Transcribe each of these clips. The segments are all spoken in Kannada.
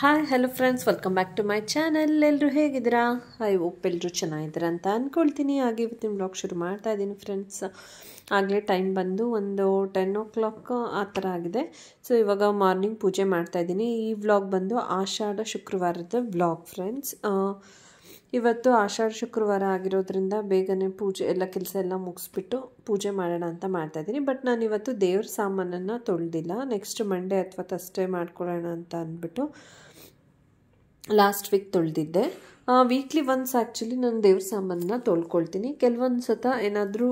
hi hello friends welcome back to my channel ಎಲ್ಲರೂ ಹೇಗಿದ್ದೀರಾ ಹಾಯ್ ಎಲ್ಲರೂ ಚೆನ್ನಾಗಿದ್ದೀರಾ ಅಂತ ಅಂದ್ಕೊಳ್ತೀನಿ ಹಾಗೆ ಇವತ್ತಿನ ಬ್ಲಾಗ್ ಶುರು ಮಾಡ್ತಾ ಇದ್ದೀನಿ ಫ್ರೆಂಡ್ಸ್ ಆಗಲೇ ಟೈಮ್ ಬಂದು ಒಂದು ಟೆನ್ ಓ ಕ್ಲಾಕ್ ಆ ಥರ ಆಗಿದೆ ಸೊ ಇವಾಗ ಮಾರ್ನಿಂಗ್ ಪೂಜೆ ಮಾಡ್ತಾ ಇದ್ದೀನಿ ಈ ವ್ಲಾಗ್ ಬಂದು ಆಷಾಢ ಶುಕ್ರವಾರದ ವ್ಲಾಗ್ ಫ್ರೆಂಡ್ಸ್ ಇವತ್ತು ಆಷಾಢ ಶುಕ್ರವಾರ ಆಗಿರೋದ್ರಿಂದ ಬೇಗನೆ ಪೂಜೆ ಎಲ್ಲ ಕೆಲಸ ಎಲ್ಲ ಮುಗಿಸ್ಬಿಟ್ಟು ಪೂಜೆ ಮಾಡೋಣ ಅಂತ ಮಾಡ್ತಾಯಿದ್ದೀನಿ ಬಟ್ ನಾನು ಇವತ್ತು ದೇವ್ರ ಸಾಮಾನನ್ನು ತೊಳೆದಿಲ್ಲ ನೆಕ್ಸ್ಟ್ ಮಂಡೇ ಅಥವಾ ತಷ್ಟೇ ಮಾಡ್ಕೊಳ್ಳೋಣ ಅಂತ ಅಂದ್ಬಿಟ್ಟು last week ತೊಳೆದಿದ್ದೆ weekly once actually ನಾನು ದೇವ್ರ ಸಾಮಾನನ್ನು ತೊಳ್ಕೊಳ್ತೀನಿ ಕೆಲವೊಂದು ಸತ ಏನಾದರೂ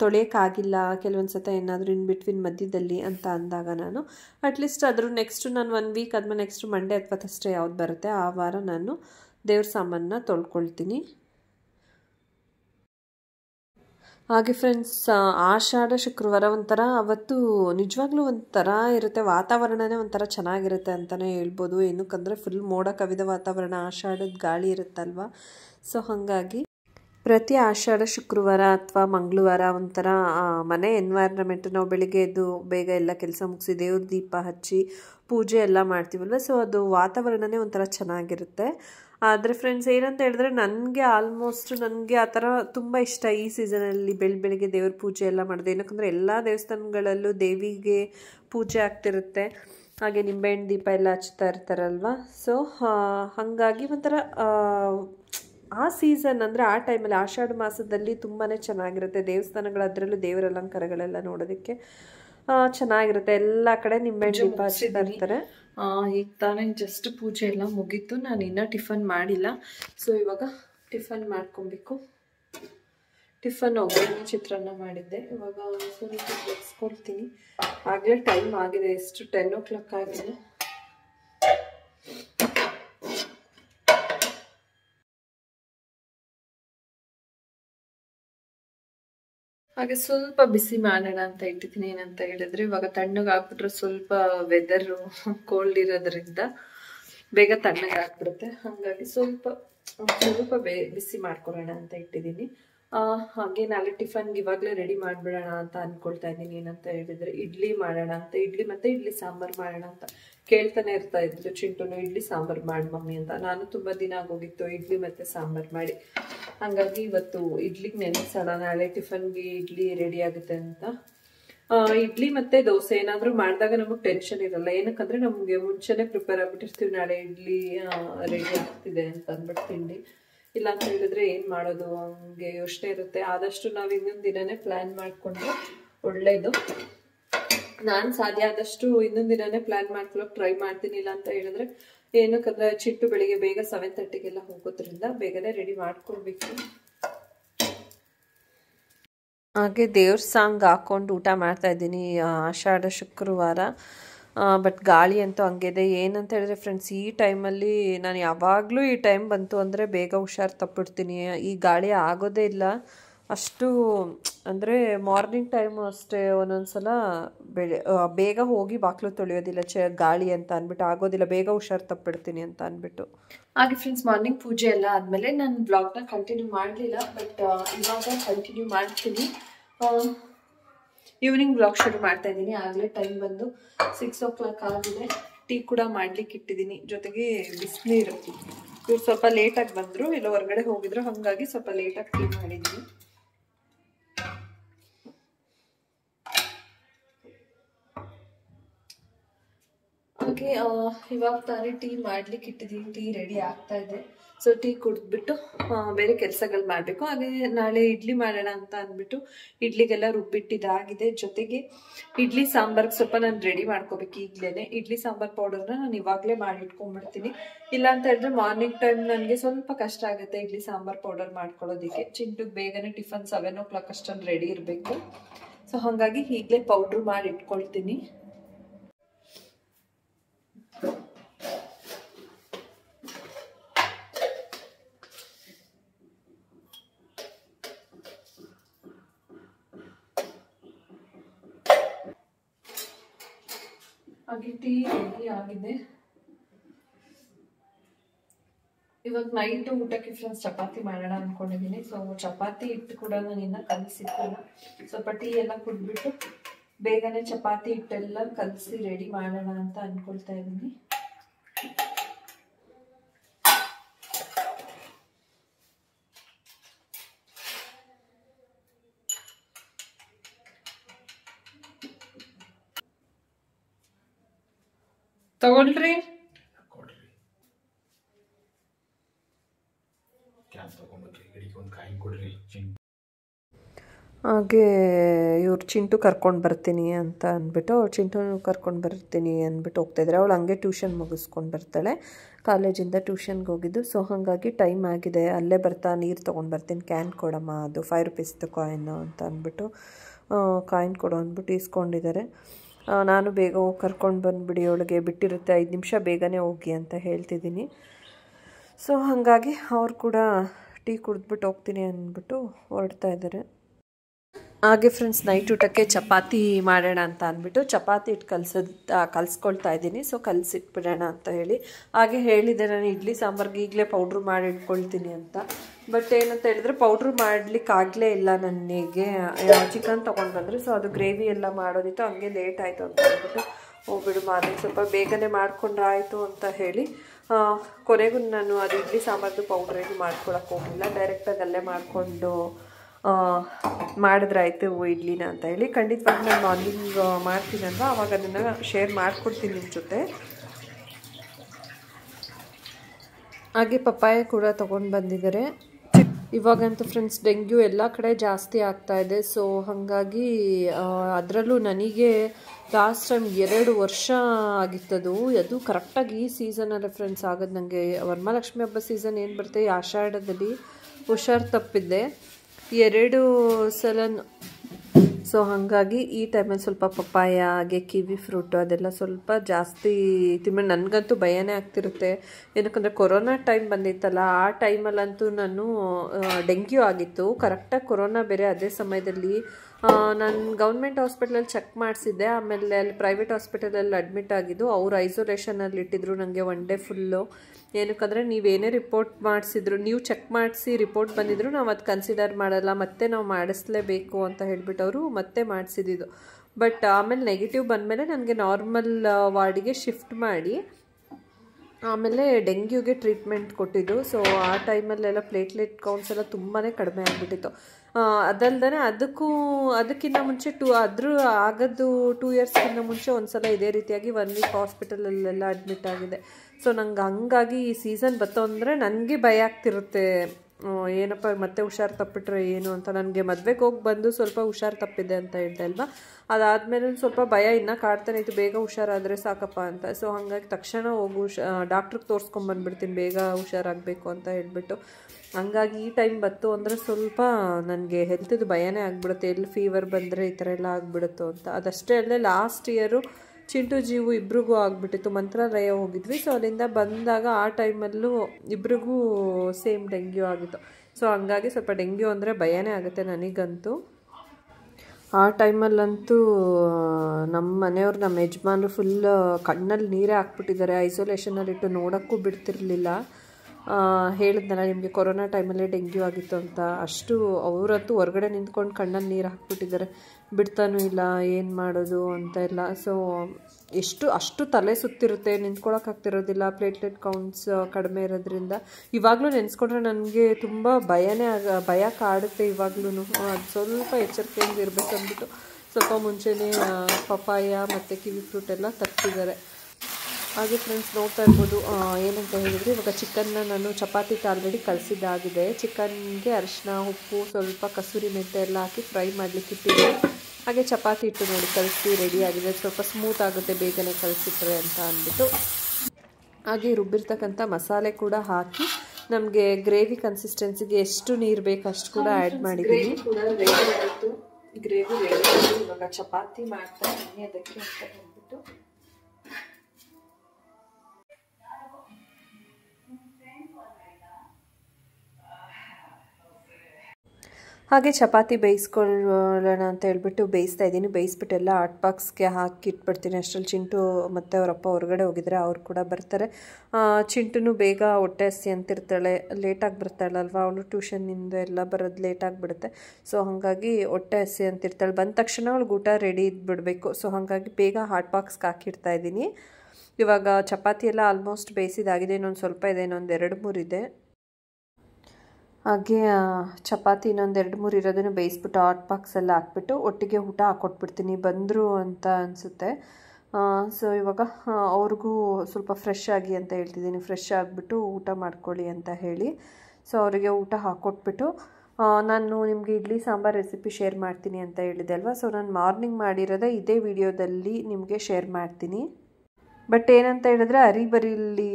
ತೊಳೆಯೋಕ್ಕಾಗಿಲ್ಲ ಕೆಲವೊಂದು ಸತ ಏನಾದರೂ ಇನ್ ಬಿಟ್ವೀನ್ ಮಧ್ಯದಲ್ಲಿ ಅಂತ ಅಂದಾಗ ನಾನು ಅಟ್ಲೀಸ್ಟ್ ಅದ್ರ ನೆಕ್ಸ್ಟು ನಾನು ಒನ್ ವೀಕ್ ಆದ್ಮೇಲೆ ನೆಕ್ಸ್ಟ್ ಮಂಡೇ ಅಥವಾ ತಷ್ಟೇ ಯಾವ್ದು ಬರುತ್ತೆ ಆ ವಾರ ನಾನು ದೇವ್ರ ಸಾಮಾನನ್ನ ತೊಳ್ಕೊಳ್ತೀನಿ ಹಾಗೆ ಫ್ರೆಂಡ್ಸ್ ಆಷಾಢ ಶುಕ್ರವಾರ ಒಂಥರ ಅವತ್ತು ನಿಜವಾಗ್ಲೂ ಒಂಥರ ಇರುತ್ತೆ ವಾತಾವರಣನೇ ಒಂಥರ ಚೆನ್ನಾಗಿರುತ್ತೆ ಅಂತಲೇ ಹೇಳ್ಬೋದು ಏನಕ್ಕಂದರೆ ಫುಲ್ ಮೋಡ ಕವಿದ ವಾತಾವರಣ ಆಷಾಢದ ಗಾಳಿ ಇರುತ್ತಲ್ವ ಸೊ ಹಾಗಾಗಿ ಪ್ರತಿ ಆಷಾಢ ಶುಕ್ರವಾರ ಅಥವಾ ಮಂಗಳವಾರ ಒಂಥರ ಮನೆ ಎನ್ವೈರ್ನಮೆಂಟ್ ನಾವು ಬೆಳಿಗ್ಗೆ ಎದ್ದು ಬೇಗ ಎಲ್ಲ ಕೆಲಸ ಮುಗಿಸಿ ದೇವ್ರ ದೀಪ ಹಚ್ಚಿ ಪೂಜೆ ಎಲ್ಲ ಮಾಡ್ತೀವಲ್ವ ಸೊ ಅದು ವಾತಾವರಣನೇ ಒಂಥರ ಚೆನ್ನಾಗಿರುತ್ತೆ ಆದರೆ ಫ್ರೆಂಡ್ಸ್ ಏನಂತ ಹೇಳಿದ್ರೆ ನನಗೆ ಆಲ್ಮೋಸ್ಟ್ ನನಗೆ ಆ ಥರ ತುಂಬ ಇಷ್ಟ ಈ ಸೀಸನಲ್ಲಿ ಬೆಳ್ ಬೆಳಿಗ್ಗೆ ದೇವ್ರ ಪೂಜೆ ಎಲ್ಲ ಮಾಡಿದೆ ಏನಕ್ಕಂದರೆ ಎಲ್ಲ ದೇವಸ್ಥಾನಗಳಲ್ಲೂ ದೇವಿಗೆ ಪೂಜೆ ಆಗ್ತಿರುತ್ತೆ ಹಾಗೆ ನಿಂಬೆಹಣ್ಣು ದೀಪ ಎಲ್ಲ ಹಚ್ತಾ ಇರ್ತಾರಲ್ವ ಸೊ ಹಾಗಾಗಿ ಒಂಥರ ಆ ಸೀಸನ್ ಅಂದರೆ ಆ ಟೈಮಲ್ಲಿ ಆಷಾಢ ಮಾಸದಲ್ಲಿ ತುಂಬಾ ಚೆನ್ನಾಗಿರುತ್ತೆ ದೇವಸ್ಥಾನಗಳು ಅದರಲ್ಲೂ ದೇವರ ಅಲಂಕಾರಗಳೆಲ್ಲ ನೋಡೋದಕ್ಕೆ ಚೆನ್ನಾಗಿರುತ್ತೆ ಎಲ್ಲ ಕಡೆ ನಿಂಬೆ ಬರ್ತಾರೆ ಈಗ ತಾನೇ ಜಸ್ಟ್ ಪೂಜೆ ಎಲ್ಲ ಮುಗೀತು ನಾನು ಇನ್ನೂ ಟಿಫನ್ ಮಾಡಿಲ್ಲ ಸೊ ಇವಾಗ ಟಿಫನ್ ಮಾಡ್ಕೊಬೇಕು ಟಿಫನ್ ಒಗ್ಗರಣೆ ಚಿತ್ರಾನ್ನ ಮಾಡಿದ್ದೆ ಇವಾಗ ಸ್ವಲ್ಪ ತೆಗೆಸ್ಕೊಳ್ತೀನಿ ಆಗಲೇ ಟೈಮ್ ಆಗಿದೆ ಎಷ್ಟು ಟೆನ್ ಓ ಕ್ಲಾಕ್ ಆಗಿದೆ ಹಾಗೆ ಸ್ವಲ್ಪ ಬಿಸಿ ಮಾಡೋಣ ಅಂತ ಇಟ್ಟಿದ್ದೀನಿ ಏನಂತ ಹೇಳಿದ್ರೆ ಇವಾಗ ತಣ್ಣಗೆ ಹಾಕ್ಬಿಟ್ರೆ ಸ್ವಲ್ಪ ವೆದರ್ ಕೋಲ್ಡ್ ಇರೋದ್ರಿಂದ ಬೇಗ ತಣ್ಣಗೆ ಹಾಕ್ಬಿಡುತ್ತೆ ಹಾಗಾಗಿ ಸ್ವಲ್ಪ ಸ್ವಲ್ಪ ಬಿಸಿ ಮಾಡ್ಕೊಳ್ಳೋಣ ಅಂತ ಇಟ್ಟಿದ್ದೀನಿ ಹಾಗೆ ನಾಳೆ ಟಿಫನ್ಗೆ ಇವಾಗಲೇ ರೆಡಿ ಮಾಡಿಬಿಡೋಣ ಅಂತ ಅಂದ್ಕೊಳ್ತಾ ಇದ್ದೀನಿ ಏನಂತ ಹೇಳಿದರೆ ಇಡ್ಲಿ ಮಾಡೋಣ ಅಂತ ಇಡ್ಲಿ ಮತ್ತು ಇಡ್ಲಿ ಸಾಂಬಾರು ಮಾಡೋಣ ಅಂತ ಕೇಳ್ತಾನೆ ಇರ್ತಾ ಇದ್ರು ಚಿಂಟುನು ಇಡ್ಲಿ ಸಾಂಬಾರು ಮಾಡಿ ಮಮ್ಮಿ ಅಂತ ನಾನು ತುಂಬ ದಿನ ಆಗೋಗಿತ್ತು ಇಡ್ಲಿ ಮತ್ತು ಸಾಂಬಾರು ಮಾಡಿ ಹಂಗಾಗಿ ಇವತ್ತು ಇಡ್ಲಿಗೆ ನೆನೆಸೋಣ ನಾಳೆ ಟಿಫನ್ಗೆ ಇಡ್ಲಿ ರೆಡಿ ಆಗುತ್ತೆ ಅಂತ ಇಡ್ಲಿ ಮತ್ತೆ ದೋಸೆ ಏನಾದರೂ ಮಾಡಿದಾಗ ನಮಗೆ ಟೆನ್ಷನ್ ಇರಲ್ಲ ಏನಕ್ಕಂದ್ರೆ ನಮಗೆ ಮುಂಚೆನೆ ಪ್ರಿಪೇರ್ ಆಗ್ಬಿಟ್ಟಿರ್ತೀವಿ ನಾಳೆ ಇಡ್ಲಿ ರೆಡಿ ಆಗ್ತಿದೆ ಅಂತ ಅಂದ್ಬಿಟ್ಟು ತಿಂಡಿ ಇಲ್ಲ ಅಂತ ಹೇಳಿದ್ರೆ ಏನು ಮಾಡೋದು ಹಂಗೆ ಯೋಚನೆ ಇರುತ್ತೆ ಆದಷ್ಟು ನಾವು ಇನ್ನೊಂದು ದಿನನೇ ಪ್ಲಾನ್ ಮಾಡಿಕೊಂಡು ಒಳ್ಳೇದು ನಾನು ಸಾಧ್ಯ ಆದಷ್ಟು ಇನ್ನೊಂದು ದಿನಾನೇ ಪ್ಲಾನ್ ಮಾಡ್ಕೊಳಕ್ ಟ್ರೈ ಮಾಡ್ತೀನಿ ಇಲ್ಲ ಅಂತ ಹೇಳಿದ್ರೆ ಏನಕ್ಕಂದ್ರೆ ಚಿಟ್ಟು ಬೆಳಿಗ್ಗೆ ಬೇಗ ಸೆವೆನ್ ತರ್ಟಿಗೆಲ್ಲ ಹೋಗೋದ್ರಿಂದ ಬೇಗನೆ ರೆಡಿ ಮಾಡ್ಕೊಳ್ಬೇಕು ಹಾಗೆ ದೇವ್ರ ಸಾಂಗ್ ಹಾಕೊಂಡು ಊಟ ಮಾಡ್ತಾ ಇದ್ದೀನಿ ಆಷಾಢ ಶುಕ್ರವಾರ ಬಟ್ ಗಾಳಿ ಅಂತೂ ಹಂಗಿದೆ ಏನಂತ ಹೇಳಿದ್ರೆ ಫ್ರೆಂಡ್ಸ್ ಈ ಟೈಮಲ್ಲಿ ನಾನು ಯಾವಾಗಲೂ ಈ ಟೈಮ್ ಬಂತು ಅಂದರೆ ಬೇಗ ಹುಷಾರು ತಪ್ಪಿಡ್ತೀನಿ ಈ ಗಾಳಿ ಆಗೋದೇ ಇಲ್ಲ ಅಷ್ಟು ಅಂದರೆ ಮಾರ್ನಿಂಗ್ ಟೈಮು ಅಷ್ಟೇ ಒಂದೊಂದು ಸಲ ಬೆಳೆ ಬೇಗ ಹೋಗಿ ಬಾಕ್ಲು ತೊಳೆಯೋದಿಲ್ಲ ಚ ಗಾಳಿ ಅಂತ ಅಂದ್ಬಿಟ್ಟು ಆಗೋದಿಲ್ಲ ಬೇಗ ಹುಷಾರ್ ತಪ್ಪಿಡ್ತೀನಿ ಅಂತ ಅಂದ್ಬಿಟ್ಟು ಹಾಗೆ ಫ್ರೆಂಡ್ಸ್ ಮಾರ್ನಿಂಗ್ ಪೂಜೆ ಎಲ್ಲ ಆದಮೇಲೆ ನಾನು ಬ್ಲಾಗ್ನ ಕಂಟಿನ್ಯೂ ಮಾಡಲಿಲ್ಲ ಬಟ್ ಇವಾಗ ಕಂಟಿನ್ಯೂ ಮಾಡ್ತೀನಿ ಈವ್ನಿಂಗ್ ಬ್ಲಾಗ್ ಶುರು ಮಾಡ್ತಾ ಇದ್ದೀನಿ ಆಗಲೇ ಟೈಮ್ ಬಂದು ಸಿಕ್ಸ್ ಓ ಕ್ಲಾಕ್ ಆಗಿದೆ ಟೀ ಕೂಡ ಮಾಡ್ಲಿಕ್ಕೆ ಇಟ್ಟಿದ್ದೀನಿ ಜೊತೆಗೆ ಬಿಸಿನೀರು ಇವ್ರು ಸ್ವಲ್ಪ ಲೇಟಾಗಿ ಬಂದರು ಇಲ್ಲ ಹೊರಗಡೆ ಹೋಗಿದ್ರು ಹಾಗಾಗಿ ಸ್ವಲ್ಪ ಲೇಟಾಗಿ ಟೀ ಮಾಡಿದ್ದೀನಿ ಇವಾಗ ತಾನೇ ಟೀ ಮಾಡ್ಲಿಕ್ಕೆ ಇಟ್ಟಿದ್ದೀನಿ ಟೀ ರೆಡಿ ಆಗ್ತಾ ಇದೆ ಸೊ ಟೀ ಕುಡಿದ್ಬಿಟ್ಟು ಬೇರೆ ಕೆಲಸಗಳು ಮಾಡಬೇಕು ಹಾಗೆ ನಾಳೆ ಇಡ್ಲಿ ಮಾಡೋಣ ಅಂತ ಅಂದ್ಬಿಟ್ಟು ಇಡ್ಲಿಗೆಲ್ಲ ರುಬ್ಬಿಟ್ಟಿದಾಗಿದೆ ಜೊತೆಗೆ ಇಡ್ಲಿ ಸಾಂಬಾರ್ಗೆ ಸ್ವಲ್ಪ ನಾನು ರೆಡಿ ಮಾಡ್ಕೋಬೇಕು ಈಗಲೇ ಇಡ್ಲಿ ಸಾಂಬಾರ್ ಪೌಡರ್ನ ನಾನು ಇವಾಗಲೇ ಇಟ್ಕೊಂಡ್ಬಿಡ್ತೀನಿ ಇಲ್ಲ ಅಂತ ಹೇಳಿದ್ರೆ ಮಾರ್ನಿಂಗ್ ಟೈಮ್ ನನಗೆ ಸ್ವಲ್ಪ ಕಷ್ಟ ಆಗುತ್ತೆ ಇಡ್ಲಿ ಸಾಂಬಾರ್ ಪೌಡರ್ ಮಾಡ್ಕೊಳ್ಳೋದಕ್ಕೆ ಚಿಂಟುಗೆ ಬೇಗನೆ ಟಿಫನ್ ಸೆವೆನ್ ಓ ಕ್ಲಾಕ್ ಅಷ್ಟೊಂದು ರೆಡಿ ಇರಬೇಕು ಸೊ ಹಾಗಾಗಿ ಈಗಲೇ ಪೌಡ್ರ್ ಮಾಡಿ ಇಟ್ಕೊಳ್ತೀನಿ ಆಗಿದೆ ಇವಾಗ ನೈಟ್ ಊಟಕ್ಕೆ ಫ್ರೆಂಡ್ಸ್ ಚಪಾತಿ ಮಾಡೋಣ ಅನ್ಕೊಂಡಿದೀನಿ ಸೊ ಚಪಾತಿ ಹಿಟ್ಟು ಕೂಡ ನಾನು ಇನ್ನ ಕಲಸಿತ್ತಲ್ಲ ಸ್ವಲ್ಪ ಟೀ ಎಲ್ಲ ಕುಡ್ಬಿಟ್ಟು ಬೇಗನೆ ಚಪಾತಿ ಹಿಟ್ಟೆಲ್ಲ ಕಲಸಿ ರೆಡಿ ಮಾಡೋಣ ಅಂತ ಅನ್ಕೊಳ್ತಾ ಇದ್ದೀನಿ ತಗೊಳ್ರಿ ಹಾಗೇ ಹಾಗೆ ಇವ್ರು ಚಿಂಟು ಕರ್ಕೊಂಡು ಬರ್ತೀನಿ ಅಂತ ಅಂದ್ಬಿಟ್ಟು ಅವ್ರು ಚಿಂಟು ಕರ್ಕೊಂಡು ಬರ್ತೀನಿ ಅಂದ್ಬಿಟ್ಟು ಇದ್ದಾರೆ ಅವಳು ಹಂಗೆ ಟ್ಯೂಷನ್ ಮುಗಿಸ್ಕೊಂಡು ಬರ್ತಾಳೆ ಕಾಲೇಜಿಂದ ಟ್ಯೂಷನ್ಗೆ ಹೋಗಿದ್ದು ಸೊ ಹಾಗಾಗಿ ಟೈಮ್ ಆಗಿದೆ ಅಲ್ಲೇ ಬರ್ತಾ ನೀರು ತೊಗೊಂಡು ಬರ್ತೀನಿ ಕ್ಯಾನ್ ಕೊಡಮ್ಮ ಅದು ಫೈವ್ ರುಪೀಸ್ದು ಕಾಯಿನ್ನು ಅಂತ ಅಂದ್ಬಿಟ್ಟು ಕಾಯಿನ್ ಕೊಡು ಅಂದ್ಬಿಟ್ಟು ಇಸ್ಕೊಂಡಿದ್ದಾರೆ ನಾನು ಬೇಗ ಹೋಗಿ ಕರ್ಕೊಂಡು ಬಂದುಬಿಡಿ ಅವಳಿಗೆ ಬಿಟ್ಟಿರುತ್ತೆ ಐದು ನಿಮಿಷ ಬೇಗನೆ ಹೋಗಿ ಅಂತ ಹೇಳ್ತಿದ್ದೀನಿ ಸೊ ಹಾಗಾಗಿ ಅವ್ರು ಕೂಡ ಟೀ ಕುಡಿದ್ಬಿಟ್ಟು ಹೋಗ್ತೀನಿ ಅಂದ್ಬಿಟ್ಟು ಹೊರಡ್ತಾ ಇದ್ದಾರೆ ಹಾಗೆ ಫ್ರೆಂಡ್ಸ್ ನೈಟ್ ಊಟಕ್ಕೆ ಚಪಾತಿ ಮಾಡೋಣ ಅಂತ ಅಂದ್ಬಿಟ್ಟು ಚಪಾತಿ ಇಟ್ಟು ಕಲ್ಸದ್ ಕಲ್ಸ್ಕೊಳ್ತಾ ಇದ್ದೀನಿ ಸೊ ಕಲಸಿಟ್ಬಿಡೋಣ ಅಂತ ಹೇಳಿ ಹಾಗೆ ಹೇಳಿದೆ ನಾನು ಇಡ್ಲಿ ಸಾಂಬಾರ್ಗೆ ಈಗಲೇ ಪೌಡ್ರ್ ಮಾಡಿ ಇಟ್ಕೊಳ್ತೀನಿ ಅಂತ ಬಟ್ ಏನಂತ ಹೇಳಿದ್ರೆ ಪೌಡ್ರು ಮಾಡಲಿಕ್ಕಾಗಲೇ ಇಲ್ಲ ನನಗೆ ಚಿಕನ್ ತೊಗೊಂಡು ಬಂದರೆ ಸೊ ಅದು ಗ್ರೇವಿ ಎಲ್ಲ ಮಾಡೋದಿತ್ತು ಹಂಗೆ ಲೇಟ್ ಆಯಿತು ಅಂತ ಅಂದ್ಬಿಟ್ಟು ಹೋಗ್ಬಿಡು ಮಾದ ಸ್ವಲ್ಪ ಬೇಗನೆ ಮಾಡ್ಕೊಂಡ್ರೆ ಆಯಿತು ಅಂತ ಹೇಳಿ ಕೊನೆಗೂ ನಾನು ಅದು ಇಡ್ಲಿ ಸಾಂಬಾರ್ದು ಪೌಡ್ರ್ ಮಾಡ್ಕೊಳಕ್ಕೆ ಹೋಗಿಲ್ಲ ಡೈರೆಕ್ಟಾಗಿ ಅಲ್ಲೇ ಮಾಡಿಕೊಂಡು ಮಾಡಿದ್ರಾಯ್ತು ಇಡ್ಲಿನ ಅಂತ ಹೇಳಿ ಖಂಡಿತವಾಗಿ ನಾನು ಮಾರ್ನಿಂಗ್ ಮಾಡ್ತೀನಲ್ವ ಅವಾಗ ಅದನ್ನು ಶೇರ್ ಮಾಡಿಕೊಡ್ತೀನಿ ನಿಮ್ಮ ಜೊತೆ ಹಾಗೆ ಪಪ್ಪಾಯ ಕೂಡ ತೊಗೊಂಡು ಬಂದಿದ್ದಾರೆ ಇವಾಗಂತೂ ಫ್ರೆಂಡ್ಸ್ ಡೆಂಗ್ಯೂ ಎಲ್ಲ ಕಡೆ ಜಾಸ್ತಿ ಆಗ್ತಾ ಇದೆ ಸೊ ಹಾಗಾಗಿ ಅದರಲ್ಲೂ ನನಗೆ ಲಾಸ್ಟ್ ಟೈಮ್ ಎರಡು ವರ್ಷ ಆಗಿತ್ತದು ಅದು ಕರೆಕ್ಟಾಗಿ ಈ ಸೀಸನಲ್ಲೇ ಫ್ರೆಂಡ್ಸ್ ಆಗೋದು ನನಗೆ ವರ್ಮಾಲಕ್ಷ್ಮಿ ಹಬ್ಬ ಸೀಸನ್ ಏನು ಬರುತ್ತೆ ಆಷಾಢದಲ್ಲಿ ಹುಷಾರು ತಪ್ಪಿದ್ದೆ ಎರಡು ಸಲ ಸೊ ಹಾಗಾಗಿ ಈ ಟೈಮಲ್ಲಿ ಸ್ವಲ್ಪ ಪಪ್ಪಾಯ ಹಾಗೆ ಕಿವಿ ಫ್ರೂಟು ಅದೆಲ್ಲ ಸ್ವಲ್ಪ ಜಾಸ್ತಿ ತಿಮ್ಮ ನನಗಂತೂ ಭಯನೇ ಆಗ್ತಿರುತ್ತೆ ಏನಕ್ಕಂದರೆ ಕೊರೋನಾ ಟೈಮ್ ಬಂದಿತ್ತಲ್ಲ ಆ ಟೈಮಲ್ಲಂತೂ ನಾನು ಡೆಂಗ್ಯೂ ಆಗಿತ್ತು ಕರೆಕ್ಟಾಗಿ ಕೊರೋನಾ ಬೇರೆ ಅದೇ ಸಮಯದಲ್ಲಿ ನಾನು ಗೌರ್ಮೆಂಟ್ ಹಾಸ್ಪಿಟ್ಲಲ್ಲಿ ಚೆಕ್ ಮಾಡಿಸಿದ್ದೆ ಆಮೇಲೆ ಅಲ್ಲಿ ಪ್ರೈವೇಟ್ ಹಾಸ್ಪಿಟಲಲ್ಲಿ ಅಡ್ಮಿಟ್ ಆಗಿದ್ದು ಅವರು ಐಸೋಲೇಷನಲ್ಲಿ ಇಟ್ಟಿದ್ರು ನನಗೆ ಒನ್ ಡೇ ಫುಲ್ಲು ಏನಕ್ಕಂದರೆ ನೀವೇನೇ ರಿಪೋರ್ಟ್ ಮಾಡಿಸಿದ್ರು ನೀವು ಚೆಕ್ ಮಾಡಿಸಿ ರಿಪೋರ್ಟ್ ಬಂದಿದ್ರು ನಾವು ಅದು ಕನ್ಸಿಡರ್ ಮಾಡಲ್ಲ ಮತ್ತೆ ನಾವು ಮಾಡಿಸ್ಲೇಬೇಕು ಅಂತ ಹೇಳಿಬಿಟ್ಟು ಅವರು ಮತ್ತೆ ಮಾಡಿಸಿದ್ದು ಬಟ್ ಆಮೇಲೆ ನೆಗೆಟಿವ್ ಬಂದಮೇಲೆ ನನಗೆ ನಾರ್ಮಲ್ ವಾರ್ಡಿಗೆ ಶಿಫ್ಟ್ ಮಾಡಿ ಆಮೇಲೆ ಡೆಂಗ್ಯೂಗೆ ಟ್ರೀಟ್ಮೆಂಟ್ ಕೊಟ್ಟಿದ್ದು ಸೊ ಆ ಟೈಮಲ್ಲೆಲ್ಲ ಪ್ಲೇಟ್ಲೆಟ್ ಕೌಂಟ್ಸ್ ಎಲ್ಲ ತುಂಬಾ ಕಡಿಮೆ ಆಗಿಬಿಟ್ಟಿತ್ತು ಅದಲ್ದೇ ಅದಕ್ಕೂ ಅದಕ್ಕಿಂತ ಮುಂಚೆ ಟೂ ಅದ್ರ ಆಗೋದು ಟೂ ಇಯರ್ಸ್ಗಿಂತ ಮುಂಚೆ ಒಂದು ಸಲ ಇದೇ ರೀತಿಯಾಗಿ ಒನ್ ವೀಕ್ ಹಾಸ್ಪಿಟಲಲ್ಲೆಲ್ಲ ಅಡ್ಮಿಟ್ ಆಗಿದೆ ಸೊ ನಂಗೆ ಹಂಗಾಗಿ ಈ ಸೀಸನ್ ಬತ್ತು ಅಂದರೆ ನನಗೆ ಭಯ ಆಗ್ತಿರುತ್ತೆ ಏನಪ್ಪ ಮತ್ತೆ ಹುಷಾರು ತಪ್ಪಿಟ್ರೆ ಏನು ಅಂತ ನನಗೆ ಮದುವೆಗೆ ಹೋಗಿ ಬಂದು ಸ್ವಲ್ಪ ಹುಷಾರು ತಪ್ಪಿದೆ ಅಂತ ಹೇಳ್ತಾ ಅಲ್ವಾ ಅದಾದಮೇಲೆ ಸ್ವಲ್ಪ ಭಯ ಇನ್ನೂ ಕಾಡ್ತಾನೆ ಇತ್ತು ಬೇಗ ಹುಷಾರಾದರೆ ಸಾಕಪ್ಪ ಅಂತ ಸೊ ಹಂಗಾಗಿ ತಕ್ಷಣ ಹೋಗಿ ಹುಷಾ ಡಾಕ್ಟ್ರಿಗೆ ತೋರಿಸ್ಕೊಂಬಂದ್ಬಿಡ್ತೀನಿ ಬೇಗ ಹುಷಾರಾಗಬೇಕು ಅಂತ ಹೇಳ್ಬಿಟ್ಟು ಹಂಗಾಗಿ ಈ ಟೈಮ್ ಬತ್ತು ಅಂದರೆ ಸ್ವಲ್ಪ ನನಗೆ ಹೆಲ್ತಿದು ಭಯನೇ ಆಗಿಬಿಡುತ್ತೆ ಎಲ್ಲಿ ಫೀವರ್ ಬಂದರೆ ಈ ಥರ ಎಲ್ಲ ಆಗಿಬಿಡುತ್ತೋ ಅಂತ ಅದಷ್ಟೇ ಅಲ್ಲದೆ ಲಾಸ್ಟ್ ಇಯರು ಚಿಂಟು ಜೀವು ಇಬ್ರಿಗೂ ಆಗಿಬಿಟ್ಟಿತ್ತು ಮಂತ್ರಾಲಯ ಹೋಗಿದ್ವಿ ಸೊ ಅಲ್ಲಿಂದ ಬಂದಾಗ ಆ ಟೈಮಲ್ಲೂ ಇಬ್ರಿಗೂ ಸೇಮ್ ಡೆಂಗ್ಯೂ ಆಗಿತ್ತು ಸೊ ಹಂಗಾಗಿ ಸ್ವಲ್ಪ ಡೆಂಗ್ಯೂ ಅಂದರೆ ಭಯನೇ ಆಗುತ್ತೆ ನನಗಂತೂ ಆ ಟೈಮಲ್ಲಂತೂ ನಮ್ಮ ಮನೆಯವ್ರು ನಮ್ಮ ಯಜಮಾನರು ಫುಲ್ ಕಣ್ಣಲ್ಲಿ ನೀರೇ ಹಾಕ್ಬಿಟ್ಟಿದ್ದಾರೆ ಐಸೋಲೇಷನಲ್ಲಿಟ್ಟು ನೋಡೋಕ್ಕೂ ಬಿಡ್ತಿರಲಿಲ್ಲ ಹೇಳಿದ್ನಲ್ಲ ನಿಮಗೆ ಕೊರೋನಾ ಟೈಮಲ್ಲೇ ಡೆಂಗ್ಯೂ ಆಗಿತ್ತು ಅಂತ ಅಷ್ಟು ಅವರತ್ತು ಹೊರಗಡೆ ನಿಂತ್ಕೊಂಡು ಕಣ್ಣಲ್ಲಿ ನೀರು ಹಾಕ್ಬಿಟ್ಟಿದ್ದಾರೆ ಬಿಡ್ತಾನೂ ಇಲ್ಲ ಏನು ಮಾಡೋದು ಅಂತ ಎಲ್ಲ ಸೊ ಎಷ್ಟು ಅಷ್ಟು ತಲೆ ಸುತ್ತಿರುತ್ತೆ ನಿಂತ್ಕೊಳ್ಳೋಕ್ಕಾಗ್ತಿರೋದಿಲ್ಲ ಪ್ಲೇಟ್ಲೆಟ್ ಕೌಂಟ್ಸ್ ಕಡಿಮೆ ಇರೋದ್ರಿಂದ ಇವಾಗಲೂ ನೆನೆಸ್ಕೊಂಡ್ರೆ ನನಗೆ ತುಂಬ ಭಯನೇ ಆಗ ಭಯ ಕಾಡುತ್ತೆ ಇವಾಗ್ಲೂ ಅದು ಸ್ವಲ್ಪ ಎಚ್ಚರಿಕೆಯಿಂದ ಇರಬೇಕಂದ್ಬಿಟ್ಟು ಸ್ವಲ್ಪ ಮುಂಚೆನೇ ಪಪಾಯ ಮತ್ತು ಕಿವಿ ಫ್ರೂಟ್ ಎಲ್ಲ ತರ್ತಿದ್ದಾರೆ ಹಾಗೆ ಫ್ರೆಂಡ್ಸ್ ನೋಡ್ತಾ ಇರ್ಬೋದು ಏನಂತ ಹೇಳಿದರೆ ಇವಾಗ ಚಿಕನ್ನ ನಾನು ಚಪಾತಿಗೆ ಆಲ್ರೆಡಿ ಕಲಸಿದ್ದಾಗಿದೆ ಚಿಕನ್ಗೆ ಅರಿಶಿನ ಉಪ್ಪು ಸ್ವಲ್ಪ ಕಸೂರಿ ಮೆಂತೆ ಎಲ್ಲ ಹಾಕಿ ಫ್ರೈ ಮಾಡಲಿಕ್ಕೆ ಇಟ್ಟಿದ್ದೆ ಹಾಗೆ ಚಪಾತಿ ಇಟ್ಟು ನೋಡಿ ಕಲಿಸಿ ರೆಡಿ ಆಗಿದೆ ಸ್ವಲ್ಪ ಸ್ಮೂತ್ ಆಗುತ್ತೆ ಬೇಗನೆ ಕಲಸಿಟ್ರೆ ಅಂತ ಅಂದ್ಬಿಟ್ಟು ಹಾಗೆ ರುಬ್ಬಿರ್ತಕ್ಕಂಥ ಮಸಾಲೆ ಕೂಡ ಹಾಕಿ ನಮಗೆ ಗ್ರೇವಿ ಕನ್ಸಿಸ್ಟೆನ್ಸಿಗೆ ಎಷ್ಟು ನೀರು ಬೇಕು ಅಷ್ಟು ಕೂಡ ಆ್ಯಡ್ ಮಾಡಿದ್ದೀನಿ ಗ್ರೇವಿ ರೆಡಿ ಇವಾಗ ಚಪಾತಿ ಮಾಡ್ತಾ ಅದಕ್ಕೆ ಅಂತ ಹೇಳ್ಬಿಟ್ಟು ಹಾಗೆ ಚಪಾತಿ ಬೇಯಿಸ್ಕೊಳ್ಳೋಣ ಅಂತ ಹೇಳ್ಬಿಟ್ಟು ಬೇಯಿಸ್ತಾ ಇದ್ದೀನಿ ಬೇಯಿಸ್ಬಿಟ್ಟು ಎಲ್ಲ ಆಟ್ ಬಾಕ್ಸ್ಗೆ ಹಾಕಿ ಇಟ್ಬಿಡ್ತೀನಿ ಅಷ್ಟರಲ್ಲಿ ಚಿಂಟು ಮತ್ತು ಅವರಪ್ಪ ಹೊರಗಡೆ ಹೋಗಿದ್ರೆ ಅವ್ರು ಕೂಡ ಬರ್ತಾರೆ ಚಿಂಟುನು ಬೇಗ ಹೊಟ್ಟೆ ಹಸಿ ಅಂತಿರ್ತಾಳೆ ಲೇಟಾಗಿ ಬರ್ತಾಳಲ್ವ ಅವಳು ಟ್ಯೂಷನ್ನಿಂದ ಎಲ್ಲ ಬರೋದು ಲೇಟಾಗಿ ಬಿಡುತ್ತೆ ಸೊ ಹಾಗಾಗಿ ಹೊಟ್ಟೆ ಹಸಿ ಅಂತಿರ್ತಾಳೆ ಬಂದ ತಕ್ಷಣ ಅವಳು ಊಟ ರೆಡಿ ಇದ್ಬಿಡಬೇಕು ಸೊ ಹಾಗಾಗಿ ಬೇಗ ಹಾಟ್ ಬಾಕ್ಸ್ಗೆ ಹಾಕಿಡ್ತಾ ಇದ್ದೀನಿ ಇವಾಗ ಚಪಾತಿ ಎಲ್ಲ ಆಲ್ಮೋಸ್ಟ್ ಬೇಯಿಸಿದಾಗಿದೆ ಇನ್ನೊಂದು ಸ್ವಲ್ಪ ಇದೆ ಇನ್ನೊಂದು ಎರಡು ಮೂರು ಇದೆ ಹಾಗೆ ಚಪಾತಿ ಇನ್ನೊಂದು ಎರಡು ಮೂರು ಇರೋದನ್ನು ಬೇಯಿಸ್ಬಿಟ್ಟು ಹಾಟ್ ಬಾಕ್ಸೆಲ್ಲ ಹಾಕ್ಬಿಟ್ಟು ಒಟ್ಟಿಗೆ ಊಟ ಹಾಕ್ಕೊಟ್ಬಿಡ್ತೀನಿ ಬಂದರು ಅಂತ ಅನಿಸುತ್ತೆ ಸೊ ಇವಾಗ ಅವ್ರಿಗೂ ಸ್ವಲ್ಪ ಫ್ರೆಶ್ ಆಗಿ ಅಂತ ಹೇಳ್ತಿದ್ದೀನಿ ಫ್ರೆಶ್ ಆಗಿಬಿಟ್ಟು ಊಟ ಮಾಡ್ಕೊಳ್ಳಿ ಅಂತ ಹೇಳಿ ಸೊ ಅವರಿಗೆ ಊಟ ಹಾಕ್ಕೊಟ್ಬಿಟ್ಟು ನಾನು ನಿಮಗೆ ಇಡ್ಲಿ ಸಾಂಬಾರು ರೆಸಿಪಿ ಶೇರ್ ಮಾಡ್ತೀನಿ ಅಂತ ಹೇಳಿದೆ ಅಲ್ವಾ ಸೊ ನಾನು ಮಾರ್ನಿಂಗ್ ಮಾಡಿರೋದೇ ಇದೇ ವಿಡಿಯೋದಲ್ಲಿ ನಿಮಗೆ ಶೇರ್ ಮಾಡ್ತೀನಿ ಬಟ್ ಏನಂತ ಹೇಳಿದ್ರೆ ಅರಿಬರಿಲಿ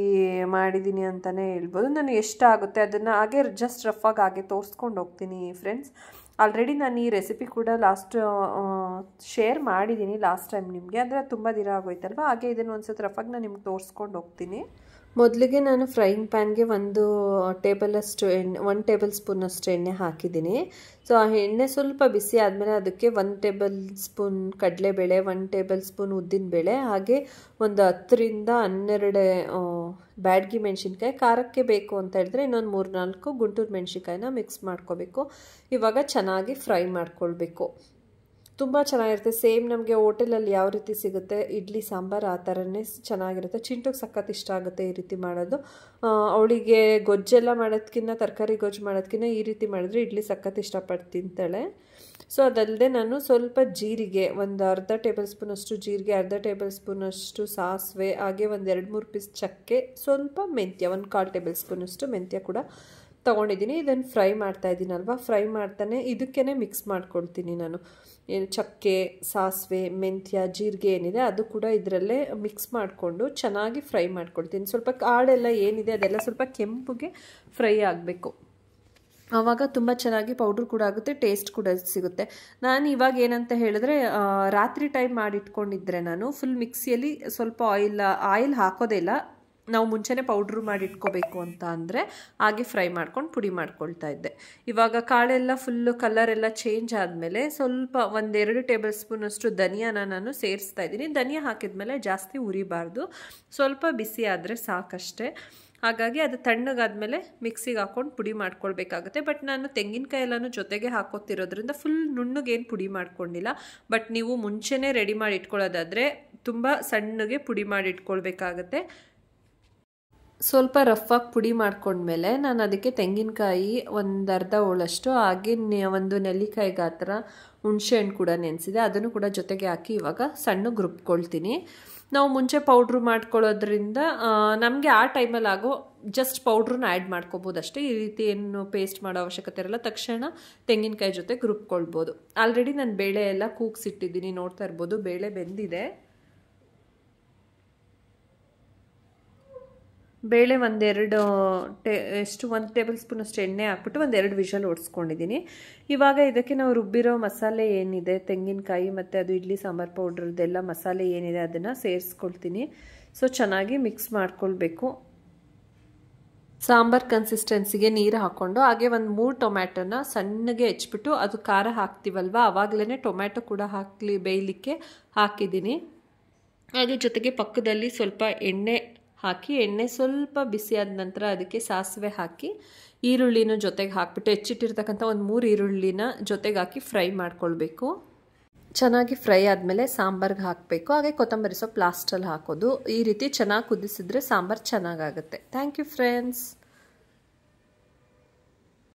ಮಾಡಿದ್ದೀನಿ ಅಂತಲೇ ಹೇಳ್ಬೋದು ನಾನು ಎಷ್ಟಾಗುತ್ತೆ ಅದನ್ನು ಹಾಗೆ ಜಸ್ಟ್ ರಫಾಗಿ ಹಾಗೆ ತೋರಿಸ್ಕೊಂಡು ಹೋಗ್ತೀನಿ ಫ್ರೆಂಡ್ಸ್ ಆಲ್ರೆಡಿ ನಾನು ಈ ರೆಸಿಪಿ ಕೂಡ ಲಾಸ್ಟ್ ಶೇರ್ ಮಾಡಿದ್ದೀನಿ ಲಾಸ್ಟ್ ಟೈಮ್ ನಿಮಗೆ ಅಂದರೆ ತುಂಬ ದಿನ ಆಗೋಯ್ತಲ್ವ ಹಾಗೆ ಇದನ್ನು ಒಂದು ಸತಿ ರಫಾಗಿ ನಾನು ನಿಮ್ಗೆ ತೋರಿಸ್ಕೊಂಡು ಹೋಗ್ತೀನಿ ಮೊದಲಿಗೆ ನಾನು ಫ್ರೈಯಿಂಗ್ ಪ್ಯಾನ್ಗೆ ಒಂದು ಟೇಬಲಷ್ಟು ಎಣ್ಣೆ ಒನ್ ಟೇಬಲ್ ಅಷ್ಟು ಎಣ್ಣೆ ಹಾಕಿದ್ದೀನಿ ಸೊ ಆ ಎಣ್ಣೆ ಸ್ವಲ್ಪ ಬಿಸಿ ಆದಮೇಲೆ ಅದಕ್ಕೆ ಒಂದು ಟೇಬಲ್ ಸ್ಪೂನ್ ಕಡಲೆಬೇಳೆ ಒನ್ ಟೇಬಲ್ ಸ್ಪೂನ್ ಉದ್ದಿನಬೇಳೆ ಹಾಗೆ ಒಂದು ಹತ್ತರಿಂದ ಹನ್ನೆರಡು ಬ್ಯಾಡ್ಗಿ ಮೆಣಸಿನ್ಕಾಯಿ ಖಾರಕ್ಕೆ ಬೇಕು ಅಂತ ಹೇಳಿದ್ರೆ ಇನ್ನೊಂದು ಮೂರು ನಾಲ್ಕು ಗುಂಟೂರು ಮೆಣಸಿನ್ಕಾಯಿನ ಮಿಕ್ಸ್ ಮಾಡ್ಕೋಬೇಕು ಇವಾಗ ಚೆನ್ನಾಗಿ ಫ್ರೈ ಮಾಡ್ಕೊಳ್ಬೇಕು ತುಂಬ ಚೆನ್ನಾಗಿರುತ್ತೆ ಸೇಮ್ ನಮಗೆ ಹೋಟೆಲಲ್ಲಿ ಯಾವ ರೀತಿ ಸಿಗುತ್ತೆ ಇಡ್ಲಿ ಸಾಂಬಾರು ಆ ಥರನೇ ಚೆನ್ನಾಗಿರುತ್ತೆ ಚಿಂಟುಗೆ ಸಖತ್ ಇಷ್ಟ ಆಗುತ್ತೆ ಈ ರೀತಿ ಮಾಡೋದು ಅವಳಿಗೆ ಗೊಜ್ಜೆಲ್ಲ ಮಾಡೋದ್ಕಿಂತ ತರಕಾರಿ ಗೊಜ್ಜು ಮಾಡೋದ್ಕಿನ್ನ ಈ ರೀತಿ ಮಾಡಿದ್ರೆ ಇಡ್ಲಿ ಸಖತ್ ಇಷ್ಟಪಟ್ಟು ತಿಂತಾಳೆ ಸೊ ಅದಲ್ಲದೆ ನಾನು ಸ್ವಲ್ಪ ಜೀರಿಗೆ ಒಂದು ಅರ್ಧ ಟೇಬಲ್ ಸ್ಪೂನಷ್ಟು ಜೀರಿಗೆ ಅರ್ಧ ಟೇಬಲ್ ಸ್ಪೂನಷ್ಟು ಸಾಸಿವೆ ಹಾಗೆ ಒಂದು ಎರಡು ಮೂರು ಪೀಸ್ ಚಕ್ಕೆ ಸ್ವಲ್ಪ ಮೆಂತ್ಯ ಒಂದು ಕಾಲು ಟೇಬಲ್ ಸ್ಪೂನಷ್ಟು ಮೆಂತ್ಯ ಕೂಡ ತೊಗೊಂಡಿದ್ದೀನಿ ಇದನ್ನು ಫ್ರೈ ಮಾಡ್ತಾ ಇದ್ದೀನಲ್ವ ಫ್ರೈ ಮಾಡ್ತಾನೆ ಇದಕ್ಕೇ ಮಿಕ್ಸ್ ಮಾಡ್ಕೊಳ್ತೀನಿ ನಾನು ಏನು ಚಕ್ಕೆ ಸಾಸಿವೆ ಮೆಂತ್ಯ ಜೀರಿಗೆ ಏನಿದೆ ಅದು ಕೂಡ ಇದರಲ್ಲೇ ಮಿಕ್ಸ್ ಮಾಡಿಕೊಂಡು ಚೆನ್ನಾಗಿ ಫ್ರೈ ಮಾಡ್ಕೊಳ್ತೀನಿ ಸ್ವಲ್ಪ ಕಾಡೆಲ್ಲ ಏನಿದೆ ಅದೆಲ್ಲ ಸ್ವಲ್ಪ ಕೆಂಪುಗೆ ಫ್ರೈ ಆಗಬೇಕು ಆವಾಗ ತುಂಬ ಚೆನ್ನಾಗಿ ಪೌಡ್ರ್ ಕೂಡ ಆಗುತ್ತೆ ಟೇಸ್ಟ್ ಕೂಡ ಸಿಗುತ್ತೆ ನಾನು ಇವಾಗ ಏನಂತ ಹೇಳಿದ್ರೆ ರಾತ್ರಿ ಟೈಮ್ ಮಾಡಿಟ್ಕೊಂಡಿದ್ರೆ ನಾನು ಫುಲ್ ಮಿಕ್ಸಿಯಲ್ಲಿ ಸ್ವಲ್ಪ ಆಯಿಲ್ ಆಯಿಲ್ ಹಾಕೋದೇ ಇಲ್ಲ ನಾವು ಮುಂಚೆನೇ ಪೌಡ್ರ್ ಮಾಡಿ ಇಟ್ಕೋಬೇಕು ಅಂತ ಅಂದರೆ ಹಾಗೆ ಫ್ರೈ ಮಾಡ್ಕೊಂಡು ಪುಡಿ ಮಾಡ್ಕೊಳ್ತಾ ಇದ್ದೆ ಇವಾಗ ಕಾಳೆಲ್ಲ ಫುಲ್ಲು ಕಲರೆಲ್ಲ ಚೇಂಜ್ ಆದಮೇಲೆ ಸ್ವಲ್ಪ ಒಂದೆರಡು ಟೇಬಲ್ ಸ್ಪೂನ್ ಅಷ್ಟು ಧನಿಯಾನ ನಾನು ಸೇರಿಸ್ತಾ ಇದ್ದೀನಿ ಧನಿಯಾ ಹಾಕಿದ್ಮೇಲೆ ಜಾಸ್ತಿ ಉರಿಬಾರ್ದು ಸ್ವಲ್ಪ ಬಿಸಿ ಆದರೆ ಸಾಕಷ್ಟೆ ಹಾಗಾಗಿ ಅದು ತಣ್ಣಗಾದ್ಮೇಲೆ ಮಿಕ್ಸಿಗೆ ಹಾಕ್ಕೊಂಡು ಪುಡಿ ಮಾಡ್ಕೊಳ್ಬೇಕಾಗುತ್ತೆ ಬಟ್ ನಾನು ತೆಂಗಿನಕಾಯಿ ಎಲ್ಲನೂ ಜೊತೆಗೆ ಹಾಕೋತಿರೋದ್ರಿಂದ ಫುಲ್ ನುಣ್ಣಗೇನು ಪುಡಿ ಮಾಡ್ಕೊಂಡಿಲ್ಲ ಬಟ್ ನೀವು ಮುಂಚೆನೇ ರೆಡಿ ಮಾಡಿ ಇಟ್ಕೊಳ್ಳೋದಾದರೆ ತುಂಬ ಸಣ್ಣಗೆ ಪುಡಿ ಮಾಡಿ ಇಟ್ಕೊಳ್ಬೇಕಾಗತ್ತೆ ಸ್ವಲ್ಪ ರಫಾಗಿ ಪುಡಿ ಮಾಡಿಕೊಂಡ್ಮೇಲೆ ನಾನು ಅದಕ್ಕೆ ತೆಂಗಿನಕಾಯಿ ಒಂದು ಅರ್ಧ ಹೋಳಷ್ಟು ಹಾಗೆ ಒಂದು ನೆಲ್ಲಿಕಾಯಿ ಗಾತ್ರ ಹುಣಸೆಹಣ್ಣು ಕೂಡ ನೆನೆಸಿದೆ ಅದನ್ನು ಕೂಡ ಜೊತೆಗೆ ಹಾಕಿ ಇವಾಗ ಸಣ್ಣಗೆ ರುಬ್ಕೊಳ್ತೀನಿ ನಾವು ಮುಂಚೆ ಪೌಡ್ರು ಮಾಡ್ಕೊಳ್ಳೋದ್ರಿಂದ ನಮಗೆ ಆ ಟೈಮಲ್ಲಿ ಆಗೋ ಜಸ್ಟ್ ಪೌಡ್ರನ್ನ ಆ್ಯಡ್ ಮಾಡ್ಕೋಬೋದು ಅಷ್ಟೇ ಈ ರೀತಿ ಏನು ಪೇಸ್ಟ್ ಮಾಡೋ ಅವಶ್ಯಕತೆ ಇರಲ್ಲ ತಕ್ಷಣ ತೆಂಗಿನಕಾಯಿ ಜೊತೆಗೆ ರುಬ್ಕೊಳ್ಬೋದು ಆಲ್ರೆಡಿ ನಾನು ಬೇಳೆ ಎಲ್ಲ ಕೂಗ್ಸಿಟ್ಟಿದ್ದೀನಿ ನೋಡ್ತಾ ಇರ್ಬೋದು ಬೇಳೆ ಬೆಂದಿದೆ ಬೇಳೆ ಒಂದೆರಡು ಟೇ ಎಷ್ಟು ಒಂದು ಟೇಬಲ್ ಸ್ಪೂನ್ ಅಷ್ಟು ಎಣ್ಣೆ ಹಾಕ್ಬಿಟ್ಟು ಒಂದೆರಡು ವಿಷಲ್ ಓಡಿಸ್ಕೊಂಡಿದ್ದೀನಿ ಇವಾಗ ಇದಕ್ಕೆ ನಾವು ರುಬ್ಬಿರೋ ಮಸಾಲೆ ಏನಿದೆ ತೆಂಗಿನಕಾಯಿ ಮತ್ತು ಅದು ಇಡ್ಲಿ ಸಾಂಬಾರು ಪೌಡ್ರದ್ದೆಲ್ಲ ಮಸಾಲೆ ಏನಿದೆ ಅದನ್ನು ಸೇರಿಸ್ಕೊಳ್ತೀನಿ ಸೊ ಚೆನ್ನಾಗಿ ಮಿಕ್ಸ್ ಮಾಡ್ಕೊಳ್ಬೇಕು ಸಾಂಬಾರ್ ಕನ್ಸಿಸ್ಟೆನ್ಸಿಗೆ ನೀರು ಹಾಕ್ಕೊಂಡು ಹಾಗೆ ಒಂದು ಮೂರು ಟೊಮ್ಯಾಟೋನ ಸಣ್ಣಗೆ ಹೆಚ್ಚಿಬಿಟ್ಟು ಅದು ಖಾರ ಹಾಕ್ತೀವಲ್ವ ಆವಾಗಲೇ ಟೊಮ್ಯಾಟೊ ಕೂಡ ಹಾಕಲಿ ಬೇಯಲಿಕ್ಕೆ ಹಾಕಿದ್ದೀನಿ ಹಾಗೆ ಜೊತೆಗೆ ಪಕ್ಕದಲ್ಲಿ ಸ್ವಲ್ಪ ಎಣ್ಣೆ ಹಾಕಿ ಎಣ್ಣೆ ಸ್ವಲ್ಪ ಬಿಸಿಯಾದ ನಂತರ ಅದಕ್ಕೆ ಸಾಸಿವೆ ಹಾಕಿ ಈರುಳ್ಳಿನ ಜೊತೆಗೆ ಹಾಕಿಬಿಟ್ಟು ಹೆಚ್ಚಿಟ್ಟಿರ್ತಕ್ಕಂಥ ಒಂದು ಮೂರು ಈರುಳ್ಳಿನ ಜೊತೆಗೆ ಹಾಕಿ ಫ್ರೈ ಮಾಡ್ಕೊಳ್ಬೇಕು ಚೆನ್ನಾಗಿ ಫ್ರೈ ಆದಮೇಲೆ ಸಾಂಬಾರ್ಗೆ ಹಾಕಬೇಕು ಹಾಗೆ ಕೊತ್ತಂಬರಿ ಸೊಪ್ಪು ಲಾಸ್ಟಲ್ಲಿ ಹಾಕೋದು ಈ ರೀತಿ ಚೆನ್ನಾಗಿ ಕುದಿಸಿದ್ರೆ ಸಾಂಬಾರು ಚೆನ್ನಾಗಾಗುತ್ತೆ ಥ್ಯಾಂಕ್ ಯು ಫ್ರೆಂಡ್ಸ್